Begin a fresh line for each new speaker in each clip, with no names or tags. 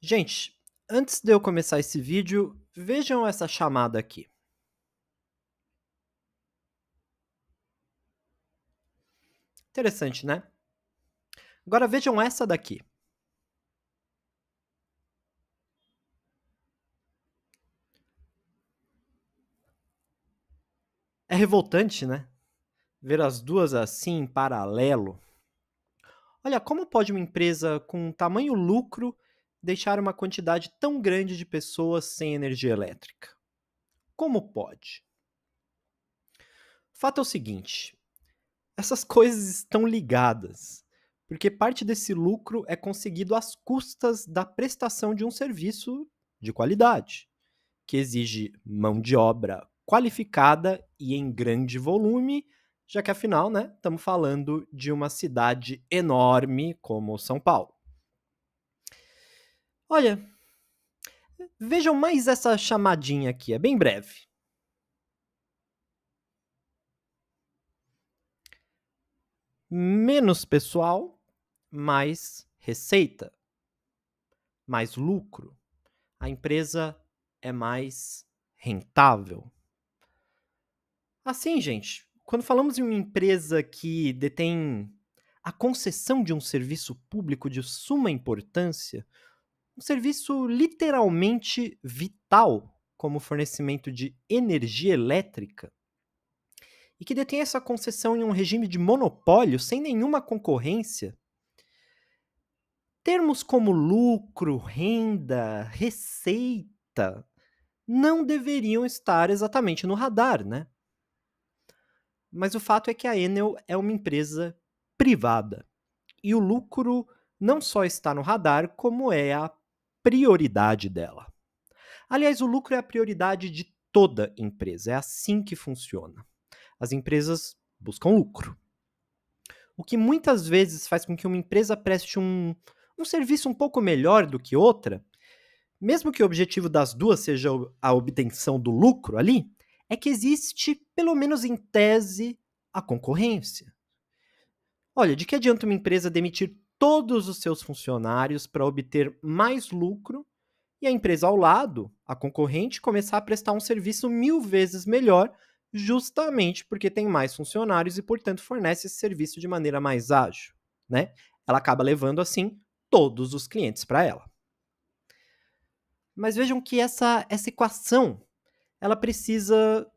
Gente, antes de eu começar esse vídeo, vejam essa chamada aqui. Interessante, né? Agora vejam essa daqui. É revoltante, né? Ver as duas assim em paralelo. Olha, como pode uma empresa com tamanho lucro deixar uma quantidade tão grande de pessoas sem energia elétrica? Como pode? Fato é o seguinte: essas coisas estão ligadas, porque parte desse lucro é conseguido às custas da prestação de um serviço de qualidade, que exige mão de obra qualificada e em grande volume, já que afinal, né, estamos falando de uma cidade enorme como São Paulo. Olha, vejam mais essa chamadinha aqui, é bem breve. Menos pessoal, mais receita, mais lucro. A empresa é mais rentável. Assim, gente, quando falamos em uma empresa que detém a concessão de um serviço público de suma importância, um serviço literalmente vital como fornecimento de energia elétrica e que detém essa concessão em um regime de monopólio sem nenhuma concorrência. Termos como lucro, renda, receita não deveriam estar exatamente no radar, né? Mas o fato é que a Enel é uma empresa privada e o lucro não só está no radar, como é a prioridade dela. Aliás, o lucro é a prioridade de toda empresa, é assim que funciona. As empresas buscam lucro. O que muitas vezes faz com que uma empresa preste um, um serviço um pouco melhor do que outra, mesmo que o objetivo das duas seja a obtenção do lucro ali, é que existe, pelo menos em tese, a concorrência. Olha, de que adianta uma empresa demitir todos os seus funcionários para obter mais lucro e a empresa ao lado, a concorrente, começar a prestar um serviço mil vezes melhor, justamente porque tem mais funcionários e, portanto, fornece esse serviço de maneira mais ágil. Né? Ela acaba levando, assim, todos os clientes para ela. Mas vejam que essa, essa equação ela precisa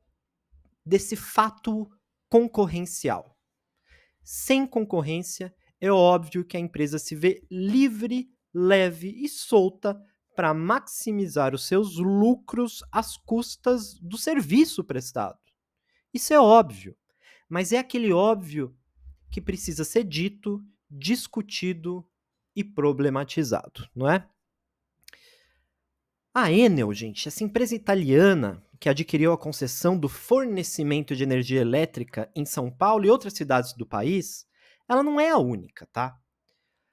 desse fato concorrencial. Sem concorrência, é óbvio que a empresa se vê livre, leve e solta para maximizar os seus lucros às custas do serviço prestado. Isso é óbvio, mas é aquele óbvio que precisa ser dito, discutido e problematizado, não é? A Enel, gente, essa empresa italiana que adquiriu a concessão do fornecimento de energia elétrica em São Paulo e outras cidades do país, ela não é a única, tá?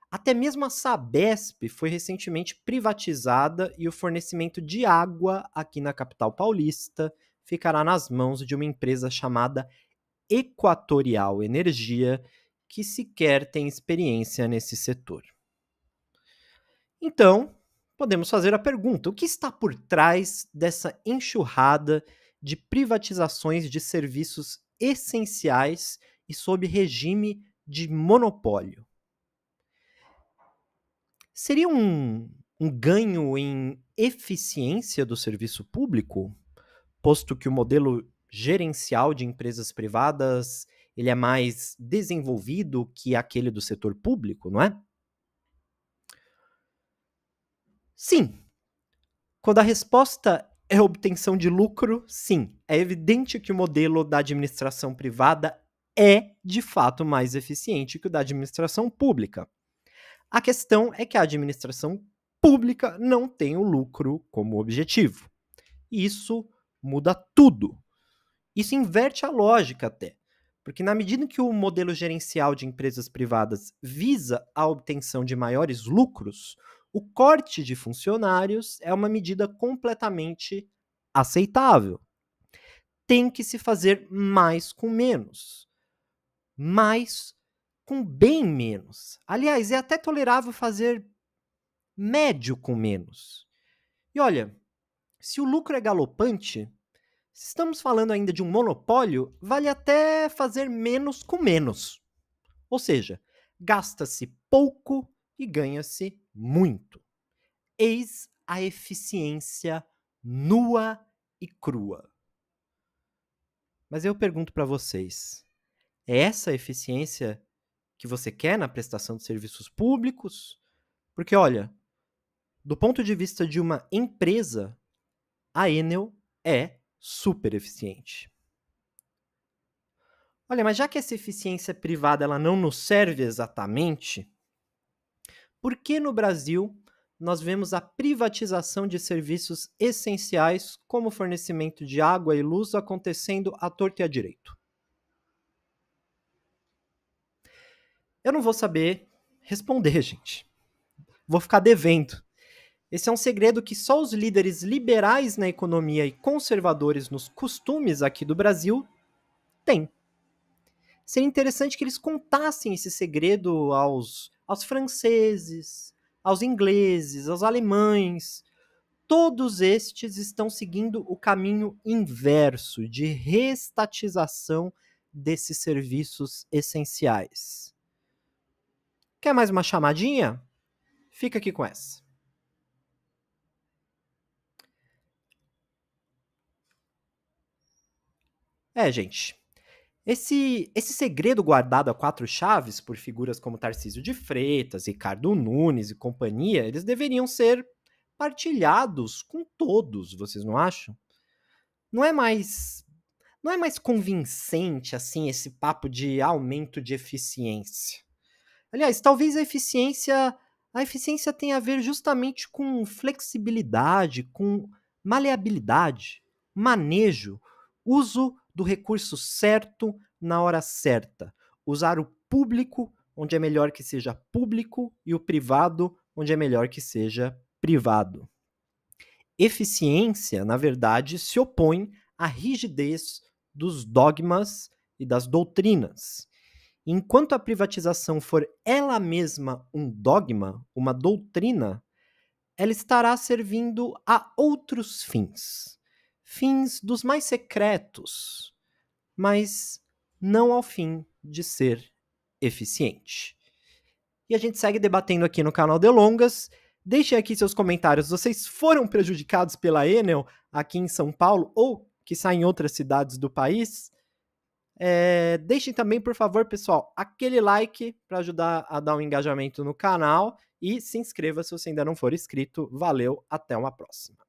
Até mesmo a Sabesp foi recentemente privatizada e o fornecimento de água aqui na capital paulista ficará nas mãos de uma empresa chamada Equatorial Energia, que sequer tem experiência nesse setor. Então, podemos fazer a pergunta: o que está por trás dessa enxurrada de privatizações de serviços essenciais e sob regime de monopólio. Seria um, um ganho em eficiência do serviço público, posto que o modelo gerencial de empresas privadas ele é mais desenvolvido que aquele do setor público, não é? Sim. Quando a resposta é obtenção de lucro, sim. É evidente que o modelo da administração privada é de fato mais eficiente que o da administração pública. A questão é que a administração pública não tem o lucro como objetivo. Isso muda tudo. Isso inverte a lógica até, porque na medida que o modelo gerencial de empresas privadas visa a obtenção de maiores lucros, o corte de funcionários é uma medida completamente aceitável. Tem que se fazer mais com menos mas com bem menos. Aliás, é até tolerável fazer médio com menos. E olha, se o lucro é galopante, se estamos falando ainda de um monopólio, vale até fazer menos com menos. Ou seja, gasta-se pouco e ganha-se muito. Eis a eficiência nua e crua. Mas eu pergunto para vocês, é essa eficiência que você quer na prestação de serviços públicos? Porque, olha, do ponto de vista de uma empresa, a Enel é super eficiente. Olha, mas já que essa eficiência privada ela não nos serve exatamente, por que no Brasil nós vemos a privatização de serviços essenciais como fornecimento de água e luz acontecendo à torta e à direito? Eu não vou saber responder, gente. Vou ficar devendo. Esse é um segredo que só os líderes liberais na economia e conservadores nos costumes aqui do Brasil têm. Seria interessante que eles contassem esse segredo aos, aos franceses, aos ingleses, aos alemães. Todos estes estão seguindo o caminho inverso de restatização desses serviços essenciais. Quer mais uma chamadinha? Fica aqui com essa. É, gente. Esse, esse segredo guardado a quatro chaves por figuras como Tarcísio de Freitas, Ricardo Nunes e companhia, eles deveriam ser partilhados com todos, vocês não acham? Não é mais não é mais convincente assim esse papo de aumento de eficiência. Aliás, talvez a eficiência, a eficiência tenha a ver justamente com flexibilidade, com maleabilidade, manejo, uso do recurso certo na hora certa, usar o público onde é melhor que seja público e o privado onde é melhor que seja privado. Eficiência, na verdade, se opõe à rigidez dos dogmas e das doutrinas. Enquanto a privatização for ela mesma um dogma, uma doutrina, ela estará servindo a outros fins, fins dos mais secretos, mas não ao fim de ser eficiente. E a gente segue debatendo aqui no canal Delongas. Deixem aqui seus comentários. Vocês foram prejudicados pela Enel aqui em São Paulo ou que saem em outras cidades do país? É, deixem também, por favor, pessoal, aquele like para ajudar a dar um engajamento no canal e se inscreva se você ainda não for inscrito. Valeu, até uma próxima.